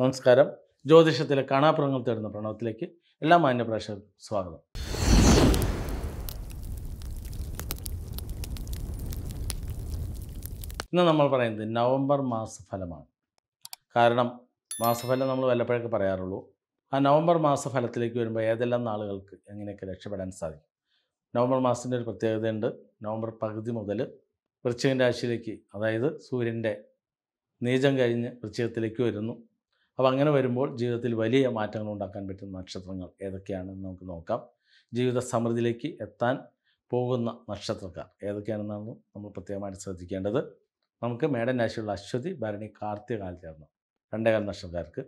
നമസ്കാരം ജ്യോതിഷത്തിലെ കാണാപ്പുറങ്ങൾ തേടുന്ന പ്രണവത്തിലേക്ക് എല്ലാ മാന്യപ്രേക്ഷകർക്കും സ്വാഗതം ഇന്ന് നമ്മൾ പറയുന്നത് നവംബർ മാസഫലമാണ് കാരണം മാസഫലം നമ്മൾ വല്ലപ്പോഴൊക്കെ പറയാറുള്ളൂ ആ നവംബർ മാസഫലത്തിലേക്ക് വരുമ്പോൾ ഏതെല്ലാം നാളുകൾക്ക് എങ്ങനെയൊക്കെ രക്ഷപ്പെടാൻ സാധിക്കും നവംബർ മാസത്തിൻ്റെ ഒരു പ്രത്യേകതയുണ്ട് നവംബർ പകുതി മുതൽ വൃശ്ചിക രാശിയിലേക്ക് അതായത് സൂര്യൻ്റെ നീചം കഴിഞ്ഞ് വൃശ്ചികത്തിലേക്ക് വരുന്നു അപ്പോൾ അങ്ങനെ വരുമ്പോൾ ജീവിതത്തിൽ വലിയ മാറ്റങ്ങൾ ഉണ്ടാക്കാൻ പറ്റുന്ന നക്ഷത്രങ്ങൾ ഏതൊക്കെയാണെന്ന് നമുക്ക് നോക്കാം ജീവിത സമൃദ്ധിയിലേക്ക് എത്താൻ പോകുന്ന നക്ഷത്രക്കാർ ഏതൊക്കെയാണെന്നാണ് നമ്മൾ പ്രത്യേകമായിട്ട് ശ്രദ്ധിക്കേണ്ടത് നമുക്ക് മേടൻ രാശിയുള്ള അശ്വതി ഭരണി കാർത്തിക കാലത്തായിരുന്നു രണ്ടേകാൽ നക്ഷത്രക്കാർക്ക്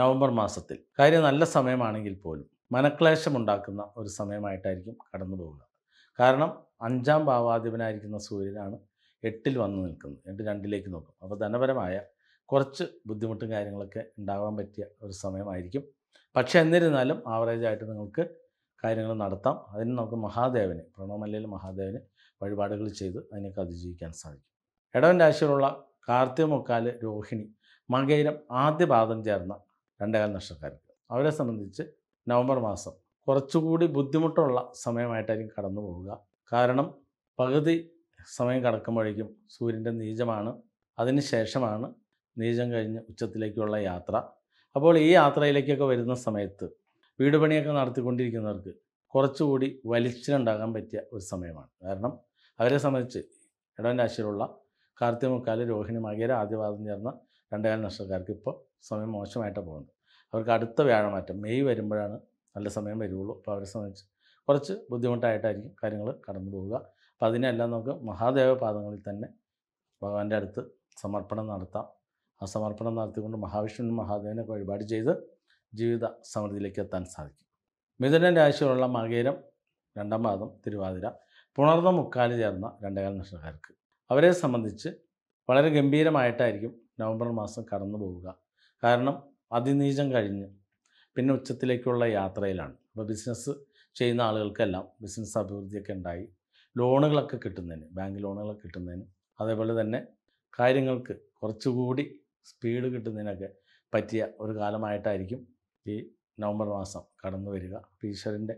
നവംബർ മാസത്തിൽ കാര്യം നല്ല സമയമാണെങ്കിൽ പോലും മനക്ലേശമുണ്ടാക്കുന്ന ഒരു സമയമായിട്ടായിരിക്കും കടന്നു പോകുക കാരണം അഞ്ചാം ഭാവാധിപനായിരിക്കുന്ന സൂര്യനാണ് എട്ടിൽ വന്നു നിൽക്കുന്നത് എട്ട് രണ്ടിലേക്ക് നോക്കും അപ്പോൾ ധനപരമായ കുറച്ച് ബുദ്ധിമുട്ടും കാര്യങ്ങളൊക്കെ ഉണ്ടാകാൻ പറ്റിയ ഒരു സമയമായിരിക്കും പക്ഷേ എന്നിരുന്നാലും ആവറേജായിട്ട് നിങ്ങൾക്ക് കാര്യങ്ങൾ നടത്താം അതിന് നമുക്ക് മഹാദേവന് പ്രണവമല്ലയിൽ മഹാദേവന് വഴിപാടുകൾ ചെയ്ത് അതിനൊക്കെ അതിജീവിക്കാൻ സാധിക്കും ഇടവൻ രാശിയിലുള്ള കാർത്തിക രോഹിണി മകയിരം ആദ്യ പാദം ചേർന്ന രണ്ടേകാൽ നക്ഷത്രക്കാർക്ക് അവരെ സംബന്ധിച്ച് നവംബർ മാസം കുറച്ചുകൂടി ബുദ്ധിമുട്ടുള്ള സമയമായിട്ടായിരിക്കും കടന്നു പോവുക കാരണം പകുതി സമയം കടക്കുമ്പോഴേക്കും സൂര്യൻ്റെ നീചമാണ് അതിന് ശേഷമാണ് നീചം കഴിഞ്ഞ് ഉച്ചത്തിലേക്കുള്ള യാത്ര അപ്പോൾ ഈ യാത്രയിലേക്കൊക്കെ വരുന്ന സമയത്ത് വീട് പണിയൊക്കെ നടത്തിക്കൊണ്ടിരിക്കുന്നവർക്ക് കുറച്ചുകൂടി വലിച്ചിലുണ്ടാകാൻ പറ്റിയ ഒരു സമയമാണ് കാരണം അവരെ സംബന്ധിച്ച് ഇടവൻ രാശിയിലുള്ള കാർത്തിക രോഹിണി മകേര ആദ്യപാദം ചേർന്ന രണ്ടുകാല നക്ഷത്രക്കാർക്ക് ഇപ്പോൾ സമയം മോശമായിട്ടാണ് പോകുന്നത് അവർക്ക് അടുത്ത വ്യാഴമാറ്റം മെയ് വരുമ്പോഴാണ് നല്ല സമയം വരുള്ളൂ അപ്പോൾ അവരെ സംബന്ധിച്ച് കുറച്ച് ബുദ്ധിമുട്ടായിട്ടായിരിക്കും കാര്യങ്ങൾ കടന്നു പോവുക അപ്പോൾ അതിനെല്ലാം നമുക്ക് മഹാദേവ പാദങ്ങളിൽ തന്നെ ഭഗവാന്റെ അടുത്ത് സമർപ്പണം നടത്താം ആ സമർപ്പണം നടത്തിക്കൊണ്ട് മഹാവിഷ്ണു മഹാദേവനെ വഴിപാട് ചെയ്ത് ജീവിത സമൃദ്ധിയിലേക്ക് എത്താൻ സാധിക്കും മിഥുനൻ രാശിയിലുള്ള മകേരം രണ്ടാം പാദം തിരുവാതിര പുണർന്ന മുക്കാല് ചേർന്ന രണ്ടേകാൽ നക്ഷത്രക്കാർക്ക് അവരെ സംബന്ധിച്ച് വളരെ ഗംഭീരമായിട്ടായിരിക്കും നവംബർ മാസം കടന്നു പോവുക കാരണം അതിനീചം കഴിഞ്ഞ് പിന്നെ ഉച്ചത്തിലേക്കുള്ള യാത്രയിലാണ് അപ്പോൾ ബിസിനസ് ചെയ്യുന്ന ആളുകൾക്കെല്ലാം ബിസിനസ് അഭിവൃദ്ധിയൊക്കെ ഉണ്ടായി ലോണുകളൊക്കെ കിട്ടുന്നതിന് ബാങ്ക് ലോണുകളൊക്കെ കിട്ടുന്നതിന് അതേപോലെ തന്നെ കാര്യങ്ങൾക്ക് കുറച്ചുകൂടി സ്പീഡ് കിട്ടുന്നതിനൊക്കെ പറ്റിയ ഒരു കാലമായിട്ടായിരിക്കും ഈ നവംബർ മാസം കടന്നു വരിക ഈശ്വരൻ്റെ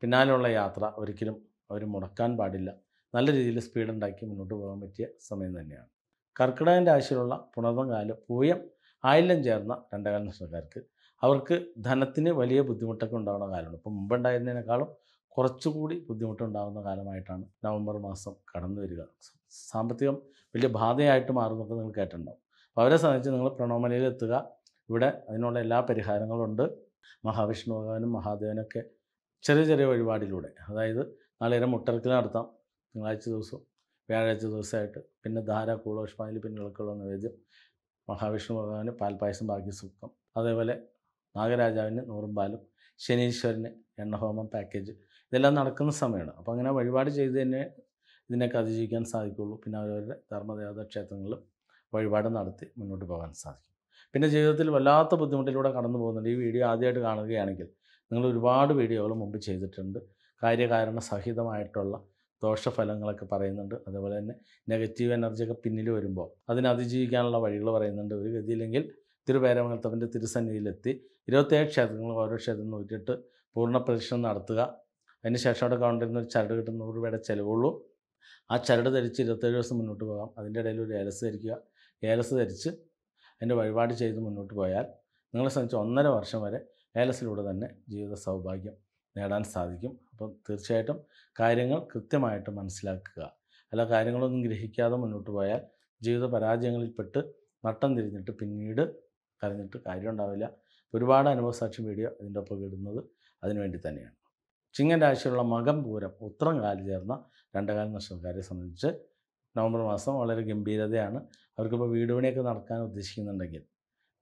പിന്നാലെയുള്ള യാത്ര ഒരിക്കലും അവർ മുടക്കാൻ പാടില്ല നല്ല രീതിയിൽ സ്പീഡ് ഉണ്ടാക്കി മുന്നോട്ട് പോകാൻ പറ്റിയ സമയം തന്നെയാണ് കർക്കിടകൻ്റെ ആശയമുള്ള പുണർവം കാലം പൂയം ആയില്ലം ചേർന്ന രണ്ടകാല നഷ്ടക്കാർക്ക് അവർക്ക് ധനത്തിന് വലിയ ബുദ്ധിമുട്ടൊക്കെ ഉണ്ടാകുന്ന കാലമാണ് ഇപ്പം മുമ്പുണ്ടായിരുന്നതിനേക്കാളും കുറച്ചുകൂടി ബുദ്ധിമുട്ടുണ്ടാകുന്ന കാലമായിട്ടാണ് നവംബർ മാസം കടന്നു വരിക സാമ്പത്തികം വലിയ ബാധയായിട്ട് മാറുന്നൊക്കെ നിങ്ങൾ കേട്ടിട്ടുണ്ടാവും അപ്പോൾ അവരെ സംബന്ധിച്ച് നിങ്ങൾ പ്രണോമലയിൽ എത്തുക ഇവിടെ അതിനുള്ള എല്ലാ ഉണ്ട് മഹാവിഷ്ണു ഭഗവാനും മഹാദേവനൊക്കെ ചെറിയ ചെറിയ വഴിപാടിലൂടെ അതായത് നാളേരം മുട്ടറക്കിൽ നടത്താം തിങ്കളാഴ്ച ദിവസം വ്യാഴാഴ്ച ദിവസമായിട്ട് പിന്നെ ധാര കൂളോഷ്മാനിൽ പിന്നെ ഇളക്കുള്ള നിവേദ്യം മഹാവിഷ്ണു ഭഗവാന് പാൽപ്പായസം ബാക്കി സുഖം അതേപോലെ നാഗരാജാവിന് നൂറും പാലും ശനീശ്വരന് എണ്ണഹോമം പാക്കേജ് ഇതെല്ലാം നടക്കുന്ന സമയമാണ് അപ്പോൾ അങ്ങനെ വഴിപാട് ചെയ്ത് തന്നെ ഇതിനൊക്കെ അതിജീവിക്കാൻ സാധിക്കുകയുള്ളൂ പിന്നെ അവരവരുടെ ധർമ്മദേവതാ ക്ഷേത്രങ്ങളിൽ വഴിപാട് നടത്തി മുന്നോട്ട് പോകാൻ സാധിക്കും പിന്നെ ജീവിതത്തിൽ വല്ലാത്ത ബുദ്ധിമുട്ടിലൂടെ കടന്നു പോകുന്നുണ്ട് ഈ വീഡിയോ ആദ്യമായിട്ട് കാണുകയാണെങ്കിൽ നിങ്ങൾ ഒരുപാട് വീഡിയോകൾ മുമ്പ് ചെയ്തിട്ടുണ്ട് കാര്യകാരണ സഹിതമായിട്ടുള്ള ദോഷഫലങ്ങളൊക്കെ പറയുന്നുണ്ട് അതുപോലെ തന്നെ നെഗറ്റീവ് എനർജിയൊക്കെ പിന്നിൽ വരുമ്പോൾ അതിനെ അതിജീവിക്കാനുള്ള വഴികൾ പറയുന്നുണ്ട് ഒരു ഗതിയില്ലെങ്കിൽ തിരുപേരമംഗലത്തപ്പൻ്റെ തിരുസന്നിധിയിലെത്തി ഇരുപത്തേഴ് ക്ഷേത്രങ്ങൾ ഓരോ ക്ഷേത്രം നൂറ്റിട്ട് പൂർണ്ണ പ്രദക്ഷിണം നടത്തുക അതിനുശേഷം അവിടെ കൗണ്ടറിൽ ചരട് കിട്ടുന്ന നൂറ് രൂപയുടെ ചിലവുള്ളൂ ആ ചരട് ധരിച്ച് ഇരുപത്തേഴ് ദിവസം മുന്നോട്ട് പോകാം അതിൻ്റെ ഇടയിൽ ഒരു ഏലസ് ധരിക്കുക ഏലസ് ധരിച്ച് അതിൻ്റെ വഴിപാട് ചെയ്ത് മുന്നോട്ട് പോയാൽ നിങ്ങളെ സംബന്ധിച്ച് ഒന്നര വർഷം വരെ ഏലസിലൂടെ തന്നെ ജീവിത സൗഭാഗ്യം നേടാൻ സാധിക്കും അപ്പം തീർച്ചയായിട്ടും കാര്യങ്ങൾ കൃത്യമായിട്ട് മനസ്സിലാക്കുക അല്ല കാര്യങ്ങളൊന്നും ഗ്രഹിക്കാതെ മുന്നോട്ട് പോയാൽ ജീവിത പരാജയങ്ങളിൽപ്പെട്ട് നട്ടം തിരിഞ്ഞിട്ട് പിന്നീട് കരഞ്ഞിട്ട് ഉണ്ടാവില്ല ഒരുപാട് അനുഭവസാക്ഷി വീഡിയോ അതിൻ്റെ ഒപ്പം ഇടുന്നത് അതിനുവേണ്ടി തന്നെയാണ് ചിങ്ങൻ രാശിയിലുള്ള മകം പൂരം ഉത്രം കാലു ചേർന്ന രണ്ടകാല നക്ഷത്രക്കാരെ സംബന്ധിച്ച് നവംബർ മാസം വളരെ ഗംഭീരതയാണ് അവർക്കിപ്പോൾ വീട് പണിയൊക്കെ നടക്കാൻ ഉദ്ദേശിക്കുന്നുണ്ടെങ്കിൽ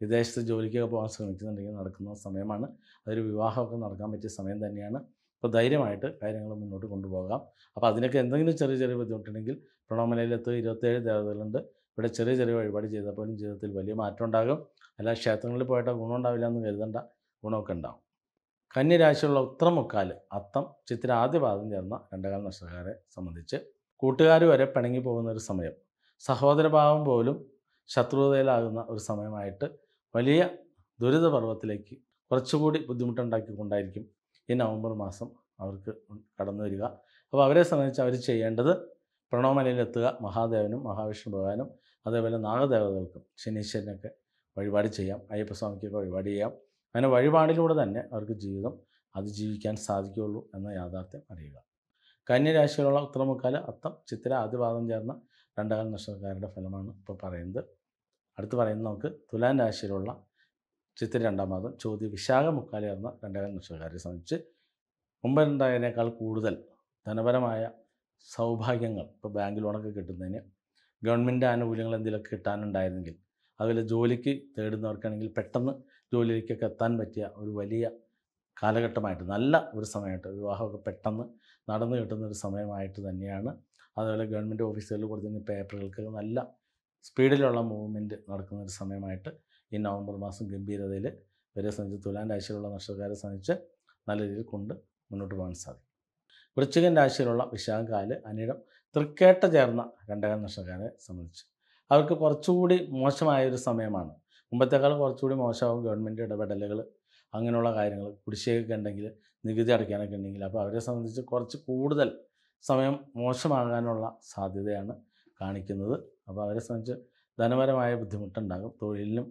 വിദേശത്ത് ജോലിക്കൊക്കെ പോകാൻ ശ്രമിക്കുന്നുണ്ടെങ്കിൽ നടക്കുന്ന സമയമാണ് അതൊരു വിവാഹമൊക്കെ നടക്കാൻ പറ്റിയ സമയം തന്നെയാണ് അപ്പോൾ ധൈര്യമായിട്ട് കാര്യങ്ങൾ മുന്നോട്ട് കൊണ്ടുപോകാം അപ്പോൾ അതിനൊക്കെ എന്തെങ്കിലും ചെറിയ ചെറിയ ബുദ്ധിമുട്ടുണ്ടെങ്കിൽ പ്രണവമലയിലെത്ത് ഇരുപത്തേഴ് ദേവതകളുണ്ട് ഇവിടെ ചെറിയ ചെറിയ വഴിപാട് ചെയ്താൽ പോലും ജീവിതത്തിൽ വലിയ മാറ്റം ഉണ്ടാകും അല്ല ക്ഷേത്രങ്ങളിൽ പോയിട്ട് ഗുണം ഉണ്ടാവില്ല എന്ന് കരുതണ്ട ഗുണമൊക്കെ ഉണ്ടാവും കന്യരാശിയുള്ള ഉത്തരം അത്തം ചിത്ര ആദ്യ ചേർന്ന രണ്ടേകാൽ നഷ്ടക്കാരെ സംബന്ധിച്ച് കൂട്ടുകാർ വരെ പിണങ്ങി പോകുന്ന ഒരു സമയം സഹോദരഭാവം പോലും ശത്രുതയിലാകുന്ന ഒരു സമയമായിട്ട് വലിയ ദുരിതപർവ്വത്തിലേക്ക് കുറച്ചുകൂടി ബുദ്ധിമുട്ടുണ്ടാക്കിക്കൊണ്ടായിരിക്കും ഈ നവംബർ മാസം അവർക്ക് കടന്നു വരിക അപ്പോൾ അവരെ സംബന്ധിച്ച് അവർ ചെയ്യേണ്ടത് പ്രണവമലയിലെത്തുക മഹാദേവനും മഹാവിഷ്ണു ഭഗവാനും അതേപോലെ നാഗദേവതകൾക്കും ശനീശ്വരനൊക്കെ വഴിപാട് ചെയ്യാം അയ്യപ്പസ്വാമിക്കൊക്കെ വഴിപാട് ചെയ്യാം അങ്ങനെ വഴിപാടിലൂടെ തന്നെ അവർക്ക് ജീവിതം അതിജീവിക്കാൻ സാധിക്കുകയുള്ളൂ എന്ന യാഥാർത്ഥ്യം അറിയുക കന്യരാശിയിലുള്ള ഉത്തരമുക്കാല അത്തം ചിത്തിര ആദ്യപാദം ചേർന്ന രണ്ടാം നക്ഷത്രക്കാരുടെ ഫലമാണ് ഇപ്പോൾ പറയുന്നത് അടുത്ത് പറയുന്നത് നമുക്ക് തുലാൻ രാശിയിലുള്ള ചിത്തിരി രണ്ടാം മാസം ചോദ്യ വിശാഖ മുക്കാലി എന്ന രണ്ടാം നക്ഷത്രക്കാരെ സംബന്ധിച്ച് മുമ്പുണ്ടായതിനേക്കാൾ കൂടുതൽ ധനപരമായ സൗഭാഗ്യങ്ങൾ ഇപ്പോൾ ബാങ്ക് ലോണൊക്കെ കിട്ടുന്നതിന് ഗവൺമെൻറ് ആനുകൂല്യങ്ങൾ എന്തെങ്കിലുമൊക്കെ കിട്ടാനുണ്ടായിരുന്നെങ്കിൽ അതുപോലെ ജോലിക്ക് തേടുന്നവർക്കാണെങ്കിൽ പെട്ടെന്ന് ജോലിയിലേക്കൊക്കെ എത്താൻ പറ്റിയ ഒരു വലിയ കാലഘട്ടമായിട്ട് നല്ല ഒരു സമയമായിട്ട് വിവാഹമൊക്കെ പെട്ടെന്ന് നടന്നു കിട്ടുന്ന ഒരു സമയമായിട്ട് തന്നെയാണ് അതുപോലെ ഗവൺമെൻറ് ഓഫീസുകളിൽ കൊടുത്തിരുന്ന പേപ്പറുകൾക്ക് നല്ല സ്പീഡിലുള്ള മൂവ്മെൻറ്റ് നടക്കുന്ന ഒരു സമയമായിട്ട് ഈ നവംബർ മാസം ഗംഭീരതയിൽ വരെ സംബന്ധിച്ച് തുലാൻ രാശിയിലുള്ള നഷ്ടക്കാരെ സംബന്ധിച്ച് നല്ല രീതിയിൽ കൊണ്ട് മുന്നോട്ട് പോകാൻ സാധിക്കും വൃശ്ചികൻ രാശിയിലുള്ള വിശാഖാല് അനിടം തൃക്കേട്ട ചേർന്ന രണ്ടകാല നക്ഷത്രക്കാരെ സംബന്ധിച്ച് അവർക്ക് കുറച്ചുകൂടി മോശമായ ഒരു സമയമാണ് മുമ്പത്തേക്കാൾ കുറച്ചുകൂടി മോശമാകും ഗവൺമെൻറ് ഇടപെടലുകൾ അങ്ങനെയുള്ള കാര്യങ്ങൾ കുടിശ്ശികയൊക്കെ ഉണ്ടെങ്കിൽ നികുതി അടയ്ക്കാനൊക്കെ ഉണ്ടെങ്കിൽ അപ്പോൾ അവരെ സംബന്ധിച്ച് കുറച്ച് കൂടുതൽ സമയം മോശമാകാനുള്ള സാധ്യതയാണ് കാണിക്കുന്നത് അപ്പോൾ അവരെ സംബന്ധിച്ച് ധനപരമായ ബുദ്ധിമുട്ടുണ്ടാകും തൊഴിലിലും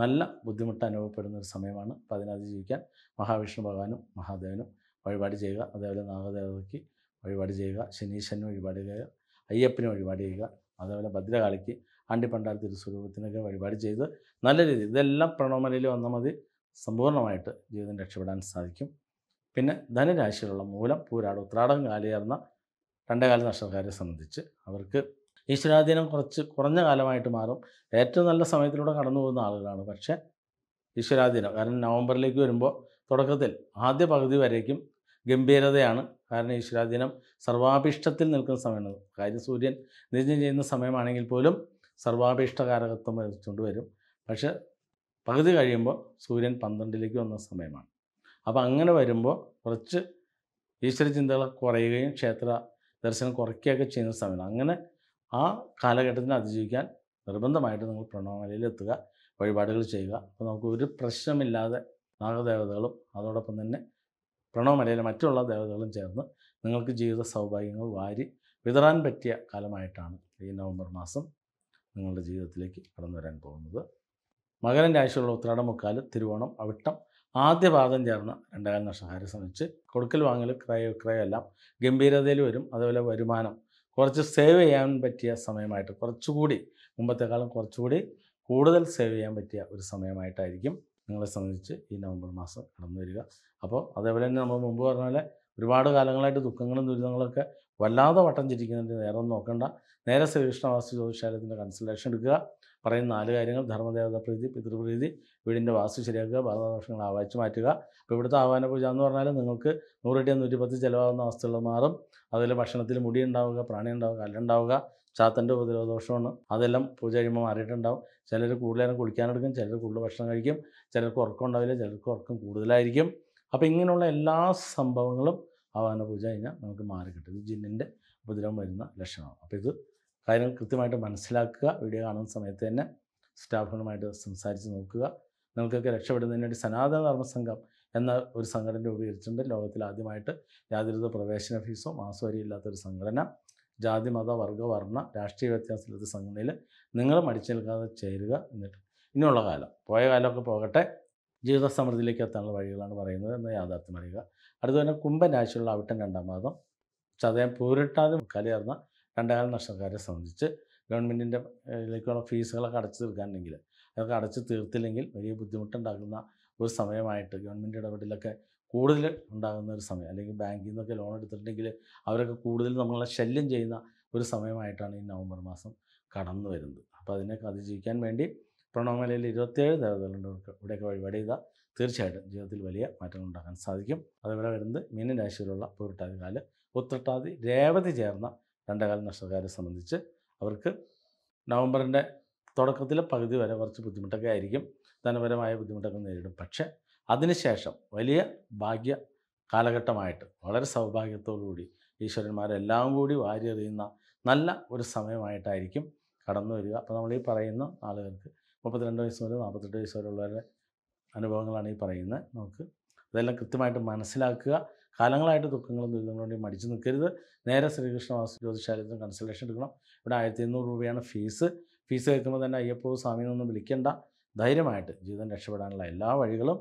നല്ല ബുദ്ധിമുട്ട് അനുഭവപ്പെടുന്ന ഒരു സമയമാണ് അപ്പോൾ അതിനകത്ത് ജീവിക്കാൻ മഹാവിഷ്ണു ഭഗവാനും മഹാദേവനും വഴിപാട് ചെയ്യുക അതേപോലെ നാഗദേവതയ്ക്ക് വഴിപാട് ചെയ്യുക ശനീശനും വഴിപാട് ചെയ്യുക അയ്യപ്പനും വഴിപാട് ചെയ്യുക അതേപോലെ ഭദ്രകാളിക്ക് ആണ്ടിപ്പണ്ടാൽ തിരുസ്വരൂപത്തിനൊക്കെ വഴിപാട് ചെയ്ത് നല്ല രീതിയിൽ ഇതെല്ലാം പ്രണോമലയിൽ വന്നാൽ മതി സമ്പൂർണ്ണമായിട്ട് ജീവിതം രക്ഷപ്പെടാൻ സാധിക്കും പിന്നെ ധനരാശിയിലുള്ള മൂലം പൂരാട് ഉത്രാടം കാലിയേർന്ന രണ്ടേകാല നക്ഷത്രക്കാരെ സംബന്ധിച്ച് അവർക്ക് ഈശ്വരാധീനം കുറച്ച് കുറഞ്ഞ കാലമായിട്ട് മാറും ഏറ്റവും നല്ല സമയത്തിലൂടെ കടന്നു പോകുന്ന ആളുകളാണ് പക്ഷേ ഈശ്വരാധീനം കാരണം നവംബറിലേക്ക് വരുമ്പോൾ തുടക്കത്തിൽ ആദ്യ പകുതി വരേക്കും ഗംഭീരതയാണ് കാരണം ഈശ്വരാധീനം സർവാഭീഷ്ടത്തിൽ നിൽക്കുന്ന സമയമാണ് കാര്യം സൂര്യൻ നിജം ചെയ്യുന്ന സമയമാണെങ്കിൽ പോലും സർവാഭീഷ്ടകാരകത്വം വരച്ചുകൊണ്ട് വരും പക്ഷേ പകുതി കഴിയുമ്പോൾ സൂര്യൻ പന്ത്രണ്ടിലേക്ക് വന്ന സമയമാണ് അപ്പോൾ അങ്ങനെ വരുമ്പോൾ കുറച്ച് ഈശ്വര ചിന്തകൾ കുറയുകയും ക്ഷേത്ര ദർശനം കുറയ്ക്കുകയൊക്കെ ചെയ്യുന്ന സമയമാണ് അങ്ങനെ ആ കാലഘട്ടത്തിനെ അതിജീവിക്കാൻ നിർബന്ധമായിട്ട് നിങ്ങൾ പ്രണവമലയിൽ വഴിപാടുകൾ ചെയ്യുക അപ്പോൾ നമുക്ക് ഒരു പ്രശ്നമില്ലാതെ നാഗദേവതകളും അതോടൊപ്പം തന്നെ പ്രണവമലയിലെ മറ്റുള്ള ദേവതകളും ചേർന്ന് നിങ്ങൾക്ക് ജീവിത സൗഭാഗ്യങ്ങൾ വാരി വിതറാൻ പറ്റിയ കാലമായിട്ടാണ് ഈ നവംബർ മാസം നിങ്ങളുടെ ജീവിതത്തിലേക്ക് കടന്നു വരാൻ പോകുന്നത് മകരൻ്റെ ആഴ്ചയുള്ള ഉത്രാടമുക്കാല് തിരുവോണം അവിട്ടം ആദ്യ പാദം ചേർന്ന രണ്ടേകാൽ നഷ്ടഹാരം സംബന്ധിച്ച് കൊടുക്കൽ വാങ്ങൽ ക്രയ വിക്രയം എല്ലാം ഗംഭീരതയിൽ വരും അതുപോലെ വരുമാനം കുറച്ച് സേവ് ചെയ്യാൻ പറ്റിയ സമയമായിട്ട് കുറച്ചുകൂടി മുമ്പത്തെക്കാളും കുറച്ചുകൂടി കൂടുതൽ സേവ് ചെയ്യാൻ പറ്റിയ ഒരു സമയമായിട്ടായിരിക്കും നിങ്ങളെ സംബന്ധിച്ച് ഈ നവംബർ മാസം കടന്നു വരിക അപ്പോൾ അതേപോലെ തന്നെ നമ്മൾ മുമ്പ് പറഞ്ഞ പോലെ ഒരുപാട് കാലങ്ങളായിട്ട് ദുഃഖങ്ങളും ദുരിതങ്ങളൊക്കെ വല്ലാതെ വട്ടം ചിരിക്കുന്നതിന് നേരെ ഒന്നും നോക്കണ്ട നേരെ ശ്രീകൃഷ്ണവാസ ജ്യോതിശാലത്തിൻ്റെ കൺസൾട്ടേഷൻ എടുക്കുക പറയുന്ന നാല് കാര്യങ്ങൾ ധർമ്മദേവത പ്രീതി പിതൃപ്രീതി വീടിൻ്റെ വാസ്തു ശരിയാക്കുക ഭാരതദോഷങ്ങൾ ആവാച്ചു മാറ്റുക അപ്പോൾ ഇവിടുത്തെ ആഹ്വാന പൂജ എന്ന് പറഞ്ഞാൽ നിങ്ങൾക്ക് നൂറിട്ട് നൂറ്റിപ്പത്ത് ചിലവാകുന്ന അവസ്ഥകൾ മാറും അതിൽ ഭക്ഷണത്തിൽ മുടി ഉണ്ടാവുക പ്രാണി ഉണ്ടാവുക കല്ലുണ്ടാവുക ചാത്തൻ്റെ ഉപദ്രവദോഷമാണ് അതെല്ലാം പൂജ കഴിയുമ്പോൾ മാറിയിട്ടുണ്ടാവും ചിലർ കൂടുതൽ നേരം കുളിക്കാനെടുക്കും ചിലർ കൂടുതൽ ഭക്ഷണം കഴിക്കും ചിലർക്ക് ഉറക്കം ഉണ്ടാവില്ല ചിലർക്ക് ഉറക്കം കൂടുതലായിരിക്കും അപ്പോൾ ഇങ്ങനെയുള്ള എല്ലാ സംഭവങ്ങളും ആവാന പൂജ കഴിഞ്ഞാൽ നമുക്ക് മാറി കിട്ടും ഇത് ജിന്നിൻ്റെ ഉപദ്രവം വരുന്ന ലക്ഷണമാണ് അപ്പോൾ ഇത് കാര്യങ്ങൾ കൃത്യമായിട്ട് മനസ്സിലാക്കുക വീഡിയോ കാണുന്ന സമയത്ത് തന്നെ സ്റ്റാഫുകളുമായിട്ട് സംസാരിച്ച് നോക്കുക നിങ്ങൾക്കൊക്കെ രക്ഷപ്പെടുന്നതിന് വേണ്ടി സനാതന ധർമ്മസംഘം എന്ന ഒരു സംഘടന രൂപീകരിച്ചിട്ടുണ്ട് ലോകത്തിൽ ആദ്യമായിട്ട് യാതൊരുവിധ പ്രവേശന ഫീസോ മാസവരിയില്ലാത്ത ഒരു സംഘടന ജാതി മത വർഗ വർണ്ണ രാഷ്ട്രീയ വ്യത്യാസമില്ലാത്ത സംഘടനയിൽ നിങ്ങൾ മടിച്ചു നിൽക്കാതെ ചേരുക എന്നിട്ട് ഇനിയുള്ള കാലം പോയ കാലമൊക്കെ പോകട്ടെ ജീവിത സമൃദ്ധിയിലേക്ക് എത്താനുള്ള വഴികളാണ് പറയുന്നത് എന്ന് യാഥാർത്ഥ്യം അറിയുക അടുത്തുതന്നെ തന്നെ കുംഭനാഴ്ചയുള്ള അവിട്ടം രണ്ടാം മാസം ചതയം പൂരിട്ടാതെ കലയർന്ന രണ്ടേകാൽ നഷ്ടക്കാരെ സംബന്ധിച്ച് ഗവൺമെൻറ്റിൻ്റെ ഇതിലേക്കുള്ള ഫീസുകളൊക്കെ അടച്ചു തീർക്കാനുണ്ടെങ്കിൽ അതൊക്കെ അടച്ചു തീർത്തില്ലെങ്കിൽ വലിയ ബുദ്ധിമുട്ടുണ്ടാക്കുന്ന ഒരു സമയമായിട്ട് ഗവൺമെൻറ് ഇടപെടലൊക്കെ കൂടുതൽ ഉണ്ടാകുന്ന ഒരു സമയം അല്ലെങ്കിൽ ബാങ്കിൽ നിന്നൊക്കെ ലോൺ എടുത്തിട്ടുണ്ടെങ്കിൽ അവരൊക്കെ കൂടുതൽ നമ്മളെ ശല്യം ചെയ്യുന്ന ഒരു സമയമായിട്ടാണ് ഈ നവംബർ മാസം കടന്നു വരുന്നത് അപ്പോൾ അതിനൊക്കെ അതിജീവിക്കാൻ വേണ്ടി പ്രണവമലയിൽ ഇരുപത്തിയേഴ് ദേവതകളുണ്ട് ഇവിടെയൊക്കെ വഴിപാട് ചെയ്താൽ തീർച്ചയായിട്ടും ജീവിതത്തിൽ വലിയ മാറ്റങ്ങൾ ഉണ്ടാക്കാൻ സാധിക്കും അതേപോലെ വരുന്നത് മീനരാശിയിലുള്ള പൂരട്ടാതി കാല് ഉത്രട്ടാതി രേവതി ചേർന്ന രണ്ടേകാൽ നഷ്ടക്കാരെ സംബന്ധിച്ച് അവർക്ക് നവംബറിൻ്റെ തുടക്കത്തിൽ പകുതി വരെ കുറച്ച് ബുദ്ധിമുട്ടൊക്കെ ആയിരിക്കും ധനപരമായ ബുദ്ധിമുട്ടൊക്കെ നേരിടും പക്ഷേ അതിനുശേഷം വലിയ ഭാഗ്യ കാലഘട്ടമായിട്ട് വളരെ സൗഭാഗ്യത്തോടുകൂടി ഈശ്വരന്മാരെല്ലാം കൂടി വാരിയെറിയുന്ന നല്ല ഒരു സമയമായിട്ടായിരിക്കും കടന്നു വരിക അപ്പോൾ നമ്മൾ ഈ പറയുന്ന ആളുകൾക്ക് മുപ്പത്തിരണ്ട് വയസ്സ് മുതൽ നാൽപ്പത്തെട്ട് വയസ്സ് വരെയുള്ളവരുടെ അനുഭവങ്ങളാണ് ഈ പറയുന്നത് നമുക്ക് ഇതെല്ലാം കൃത്യമായിട്ട് മനസ്സിലാക്കുക കാലങ്ങളായിട്ട് ദുഃഖങ്ങളും ദുരിതങ്ങളും മടിച്ചു നിൽക്കരുത് നേരെ ശ്രീകൃഷ്ണ വാസു ജ്യോതിശാലയത്തിന് കൺസൾട്ടേഷൻ എടുക്കണം ഇവിടെ ആയിരത്തി എണ്ണൂറ് രൂപയാണ് ഫീസ് ഫീസ് കേൾക്കുമ്പോൾ തന്നെ അയ്യപ്പോ സ്വാമിനൊന്നും വിളിക്കേണ്ട ധൈര്യമായിട്ട് ജീവിതം രക്ഷപ്പെടാനുള്ള എല്ലാ വഴികളും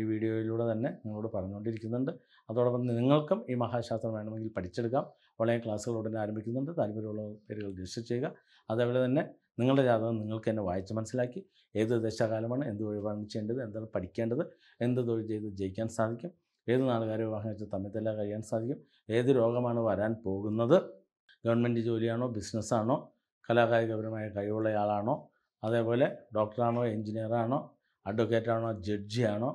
ഈ വീഡിയോയിലൂടെ തന്നെ നിങ്ങളോട് പറഞ്ഞുകൊണ്ടിരിക്കുന്നുണ്ട് അതോടൊപ്പം നിങ്ങൾക്കും ഈ മഹാശാസ്ത്രം വേണമെങ്കിൽ പഠിച്ചെടുക്കാം ഓൺലൈൻ ക്ലാസ്സുകൾ ഉടനെ ആരംഭിക്കുന്നുണ്ട് താല്പര്യമുള്ള പേരുകൾ രജിസ്റ്റർ ചെയ്യുക അതേപോലെ തന്നെ നിങ്ങളുടെ ജാതകം നിങ്ങൾക്ക് തന്നെ വായിച്ച് മനസ്സിലാക്കി ഏത് ദശാകാലമാണ് എന്ത് വഴിപാടാണ് ചെയ്യേണ്ടത് എന്താണ് പഠിക്കേണ്ടത് എന്ത് തൊഴിൽ ചെയ്ത് ജയിക്കാൻ സാധിക്കും ഏത് നാളുകാരെ വിവാഹം വെച്ച് തമ്മിത്തെല്ലാം കഴിയാൻ സാധിക്കും ഏത് രോഗമാണ് വരാൻ പോകുന്നത് ഗവൺമെൻറ് ജോലിയാണോ ബിസിനസ്സാണോ കലാകായികപരമായ കഴിവുള്ളയാളാണോ അതേപോലെ ഡോക്ടറാണോ എഞ്ചിനീയറാണോ അഡ്വക്കേറ്റാണോ ജഡ്ജിയാണോ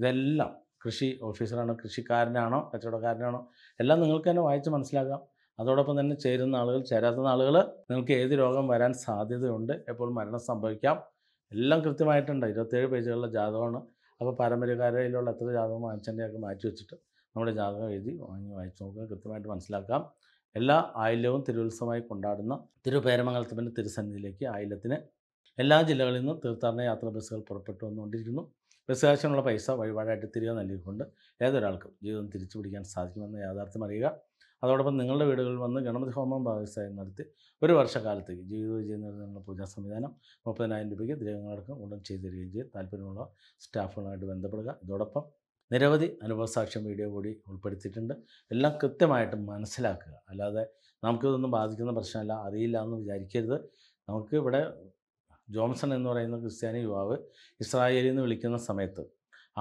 ഇതെല്ലാം കൃഷി ഓഫീസറാണോ കൃഷിക്കാരനാണോ കച്ചവടക്കാരനാണോ എല്ലാം നിങ്ങൾക്ക് തന്നെ വായിച്ച് മനസ്സിലാക്കാം അതോടൊപ്പം തന്നെ ചേരുന്ന ആളുകൾ ചേരാത്ത ആളുകൾ നിങ്ങൾക്ക് ഏത് രോഗം വരാൻ സാധ്യതയുണ്ട് എപ്പോൾ മരണം സംഭവിക്കാം എല്ലാം കൃത്യമായിട്ടുണ്ട് ഇരുപത്തേഴ് പേജുകളുടെ ജാതകമാണ് അപ്പോൾ പാരമ്പര്യക്കാരയിലുള്ള എത്ര ജാതകം വാങ്ങിച്ചതിൻ്റെയൊക്കെ മാറ്റി വെച്ചിട്ട് നമ്മുടെ ജാതകം എഴുതി വാങ്ങി വായിച്ച് നോക്കുക കൃത്യമായിട്ട് മനസ്സിലാക്കാം എല്ലാ ആയില്യവും തിരുവുത്സവമായി കൊണ്ടാടുന്ന തിരുപേരമംഗലത്തപ്പൻ്റെ തിരുസന്നിധിയിലേക്ക് ആയില്യത്തിന് എല്ലാ ജില്ലകളിൽ നിന്നും തീർത്ഥാടന യാത്രാ ബസ്സുകൾ പുറപ്പെട്ടു വന്നുകൊണ്ടിരിക്കുന്നു ബസ്സുകാശനുള്ള പൈസ വഴിപാടായിട്ട് തിരികെ നൽകിക്കൊണ്ട് ഏതൊരാൾക്കും ജീവിതം തിരിച്ചു പിടിക്കാൻ സാധിക്കുമെന്ന് യാഥാർത്ഥ്യം അറിയുക അതോടൊപ്പം നിങ്ങളുടെ വീടുകളിൽ വന്ന് ഗണപതി ഹോമം ഭാഗസ്ഥായം നടത്തി ഒരു വർഷകാലത്തേക്ക് ജീവിത ചെയ്യുന്നതിനുള്ള പൂജാ സംവിധാനം മുപ്പതിനായിരം രൂപയ്ക്ക് ദ്രവങ്ങളടക്കം ഉടൻ ചെയ്തു തരികയും ചെയ്ത് താല്പര്യമുള്ള സ്റ്റാഫുകളുമായിട്ട് ബന്ധപ്പെടുക ഇതോടൊപ്പം നിരവധി അനുഭവസാക്ഷ്യം വീഡിയോ കൂടി ഉൾപ്പെടുത്തിയിട്ടുണ്ട് എല്ലാം കൃത്യമായിട്ട് മനസ്സിലാക്കുക അല്ലാതെ നമുക്കിതൊന്നും ബാധിക്കുന്ന പ്രശ്നമല്ല അറിയില്ല എന്ന് വിചാരിക്കരുത് നമുക്ക് ഇവിടെ ജോൺസൺ എന്ന് പറയുന്ന ക്രിസ്ത്യാനി യുവാവ് ഇസ്രായേലിൽ നിന്ന് വിളിക്കുന്ന സമയത്ത്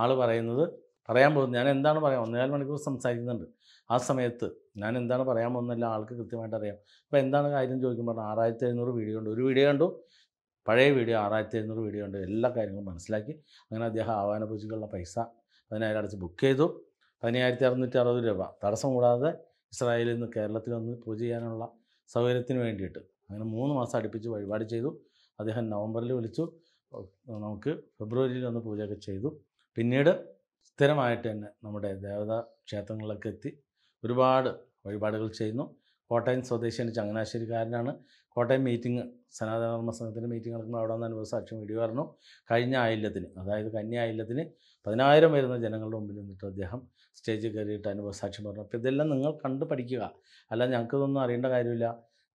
ആൾ പറയുന്നത് പറയാൻ പോകുന്നത് ഞാൻ എന്താണ് പറയാം ഒന്നേകാൽ മണിക്കൂർ സംസാരിക്കുന്നുണ്ട് ആ സമയത്ത് ഞാൻ എന്താണ് പറയാൻ പോകുന്നില്ല ആൾക്ക് കൃത്യമായിട്ട് അറിയാം അപ്പോൾ എന്താണ് കാര്യം ചോദിക്കുമ്പോൾ ആറായിരത്തി എഴുന്നൂറ് വീഡിയോ ഉണ്ട് ഒരു വീഡിയോ കണ്ടു പഴയ വീഡിയോ ആറായിരത്തി എഴുന്നൂറ് വീഡിയോ ഉണ്ട് എല്ലാ കാര്യങ്ങളും മനസ്സിലാക്കി അങ്ങനെ അദ്ദേഹം ആവാന പൂജയ്ക്കുള്ള പൈസ പതിനായിരം അടച്ച് ബുക്ക് ചെയ്തു പതിനായിരത്തി അറുന്നൂറ്റി അറുപത് രൂപ തടസ്സം കൂടാതെ ഇസ്രായേലിൽ നിന്ന് കേരളത്തിൽ വന്ന് പൂജ ചെയ്യാനുള്ള സൗകര്യത്തിന് വേണ്ടിയിട്ട് അങ്ങനെ മൂന്ന് മാസം അടുപ്പിച്ച് വഴിപാട് ചെയ്തു അദ്ദേഹം നവംബറിൽ വിളിച്ചു നമുക്ക് ഫെബ്രുവരിയിൽ വന്ന് പൂജയൊക്കെ ചെയ്തു പിന്നീട് സ്ഥിരമായിട്ട് തന്നെ നമ്മുടെ ദേവതാ ക്ഷേത്രങ്ങളിലൊക്കെ എത്തി ഒരുപാട് വഴിപാടുകൾ ചെയ്യുന്നു കോട്ടയം സ്വദേശിയാണ് ചങ്ങനാശ്ശേരിക്കാരനാണ് കോട്ടയം മീറ്റിംഗ് സനാതനധർമ്മ സംഘത്തിൻ്റെ മീറ്റിംഗ് നടക്കുമ്പോൾ അവിടെ നിന്ന് അനുഭവസാക്ഷ്യം വീഡിയോ പറഞ്ഞു കഴിഞ്ഞ ആയില്യത്തിന് അതായത് കന്യ ആയില്യത്തിന് പതിനായിരം വരുന്ന ജനങ്ങളുടെ മുമ്പിൽ നിന്നിട്ട് അദ്ദേഹം സ്റ്റേജിൽ കയറിയിട്ട് അനുഭവസാക്ഷ്യം പറഞ്ഞു അപ്പോൾ ഇതെല്ലാം നിങ്ങൾ കണ്ട് പഠിക്കുക അല്ല ഞങ്ങൾക്കിതൊന്നും അറിയേണ്ട കാര്യമില്ല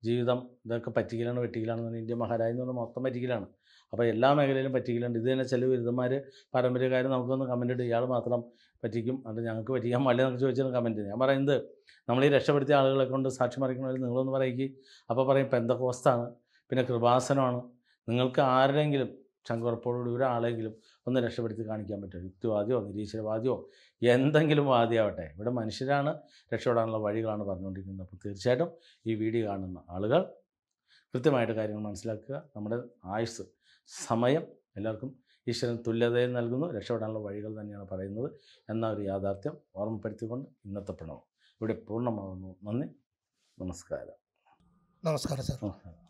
ജീവിതം ഇതൊക്കെ പറ്റിക്കലാണ് വെട്ടിക്കലാണെന്ന് പറഞ്ഞാൽ ഇന്ത്യ മഹാരാജ് എന്ന് പറഞ്ഞാൽ മൊത്തം പറ്റിക്കലാണ് അപ്പോൾ എല്ലാ മേഖലയിലും പറ്റിക്കലുണ്ട് ഇത് തന്നെ ചില ബിരുദന്മാർ പാരമ്പര്യക്കാർ നമുക്കൊന്ന് കമൻ്റ് ഇട്ട് ഇയാൾ മാത്രം പറ്റിക്കും അത് ഞങ്ങൾക്ക് പറ്റിക്കാൻ വല്ല നമുക്ക് ചോദിച്ചാൽ കമൻറ്റ് ഞാൻ പറയുന്നത് നമ്മൾ ഈ രക്ഷപ്പെടുത്തിയ ആളുകളെ കൊണ്ട് സാക്ഷി മറിക്കണമെങ്കിൽ നിങ്ങളൊന്ന് പറയിക്കും അപ്പോൾ പറയും പെന്തക്കോസ്താണ് പിന്നെ കൃപാസനമാണ് നിങ്ങൾക്ക് ആരുടെങ്കിലും ശങ്കുറപ്പോടുകൂടി ഒരാളെങ്കിലും ഒന്ന് രക്ഷപ്പെടുത്തി കാണിക്കാൻ പറ്റും യുക്തിവാദിയോ നിരീശ്വരവാദിയോ എന്തെങ്കിലും വാദിയാവട്ടെ ഇവിടെ മനുഷ്യരാണ് രക്ഷപ്പെടാനുള്ള വഴികളാണ് പറഞ്ഞുകൊണ്ടിരിക്കുന്നത് അപ്പോൾ തീർച്ചയായിട്ടും ഈ വീഡിയോ കാണുന്ന ആളുകൾ കൃത്യമായിട്ട് കാര്യങ്ങൾ മനസ്സിലാക്കുക നമ്മുടെ ആയുസ് സമയം എല്ലാവർക്കും ഈശ്വരൻ തുല്യതയിൽ നൽകുന്നു രക്ഷപ്പെടാനുള്ള വഴികൾ തന്നെയാണ് പറയുന്നത് എന്ന ഒരു യാഥാർത്ഥ്യം ഓർമ്മപ്പെടുത്തിക്കൊണ്ട് ഇന്നത്തെ പ്രണവം ഇവിടെ പൂർണ്ണമാകുന്നു നന്ദി നമസ്കാരം നമസ്കാരം സാർ നമസ്കാരം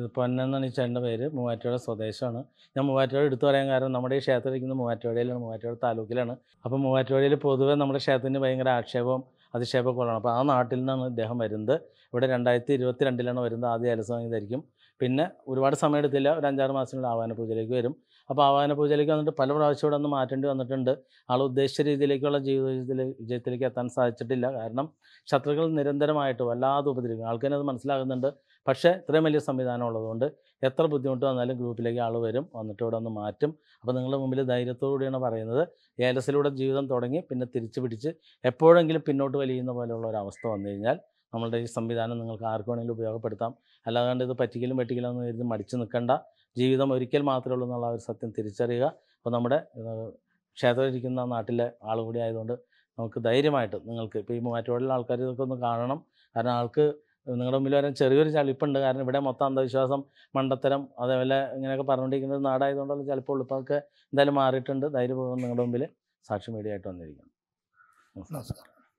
ഇത് പൊന്നെന്നാണ് ഈ ചേട്ടൻ്റെ പേര് മൂവാറ്റുപുഴ സ്വദേശമാണ് ഞാൻ മൂവാറ്റുപുഴ എടുത്തു പറയാൻ കാരണം നമ്മുടെ ഈ ക്ഷേത്രം ഇരിക്കുന്ന മൂവാറ്റുപുഴയിലാണ് മൂവാറ്റുപുഴ താലൂക്കിലാണ് അപ്പോൾ മൂവാറ്റുപുഴയിൽ പൊതുവെ നമ്മുടെ ക്ഷേത്രത്തിന് ഭയങ്കര ആക്ഷേപവും അതിക്ഷേപക്കുള്ളതാണ് അപ്പോൾ ആ നാട്ടിൽ നിന്നാണ് ഇദ്ദേഹം വരുന്നത് ഇവിടെ രണ്ടായിരത്തി ഇരുപത്തി രണ്ടിലാണ് വരുന്നത് ആദ്യ ഏലസംഗീതായിരിക്കും പിന്നെ ഒരുപാട് സമയം എടുത്തില്ല ഒരു അഞ്ചാറ് മാസത്തിനുള്ള ആവാന പൂജയിലേക്ക് വരും അപ്പോൾ ആവാന പൂജയിലേക്ക് വന്നിട്ട് പല പ്രാവശ്യം ഇവിടെ ഒന്ന് മാറ്റേണ്ടി വന്നിട്ടുണ്ട് ആൾ ഉദ്ദേശിച്ച രീതിയിലേക്കുള്ള ജീവിതത്തിൽ വിജയത്തിലേക്ക് എത്താൻ സാധിച്ചിട്ടില്ല കാരണം ശത്രുക്കൾ നിരന്തരമായിട്ട് വല്ലാതെ ഉപദ്രവിക്കും ആൾക്കാരത് മനസ്സിലാകുന്നുണ്ട് പക്ഷേ ഇത്രയും വലിയ സംവിധാനം ഉള്ളതുകൊണ്ട് എത്ര ബുദ്ധിമുട്ട് വന്നാലും ഗ്രൂപ്പിലേക്ക് ആൾ വരും വന്നിട്ട് ഇവിടെ ഒന്ന് മാറ്റും അപ്പോൾ നിങ്ങളുടെ മുമ്പിൽ ധൈര്യത്തോടുകൂടിയാണ് പറയുന്നത് ഏലസിലൂടെ ജീവിതം തുടങ്ങി പിന്നെ തിരിച്ചു പിടിച്ച് എപ്പോഴെങ്കിലും പിന്നോട്ട് വലിയുന്ന പോലെയുള്ള ഒരു അവസ്ഥ വന്നു കഴിഞ്ഞാൽ നമ്മളുടെ ഈ സംവിധാനം നിങ്ങൾക്ക് ആർക്കു വേണമെങ്കിലും ഉപയോഗപ്പെടുത്താം അല്ലാതെ ഇത് പറ്റിക്കലും പറ്റിക്കലും എന്ന് കരുതി മടിച്ചു നിൽക്കേണ്ട ജീവിതം ഒരിക്കൽ മാത്രമേ ഉള്ളൂ എന്നുള്ള ഒരു സത്യം തിരിച്ചറിയുക അപ്പോൾ നമ്മുടെ ക്ഷേത്രമിരിക്കുന്ന നാട്ടിലെ ആൾ കൂടി ആയതുകൊണ്ട് നമുക്ക് ധൈര്യമായിട്ട് നിങ്ങൾക്ക് ഇപ്പോൾ ഈ മൂവാറ്റുപുഴയിലെ ആൾക്കാർ ഇതൊക്കെ ഒന്ന് കാണണം കാരണം ആൾക്ക് നിങ്ങളുടെ മുമ്പിൽ വരാൻ ചെറിയൊരു ചളിപ്പുണ്ട് കാരണം ഇവിടെ മൊത്തം അന്ധവിശ്വാസം മണ്ടത്തരം അതേപോലെ ഇങ്ങനെയൊക്കെ പറഞ്ഞുകൊണ്ടിരിക്കുന്ന ഒരു നാടായതുകൊണ്ടുള്ള ചിലപ്പോൾ ഉള്ളിപ്പൊക്കെ എന്തായാലും മാറിയിട്ടുണ്ട് ധൈര്യപൂർവ്വം നിങ്ങളുടെ മുമ്പിൽ സാക്ഷി മീഡിയ ആയിട്ട് വന്നിരിക്കുന്നു നമസ്കാരം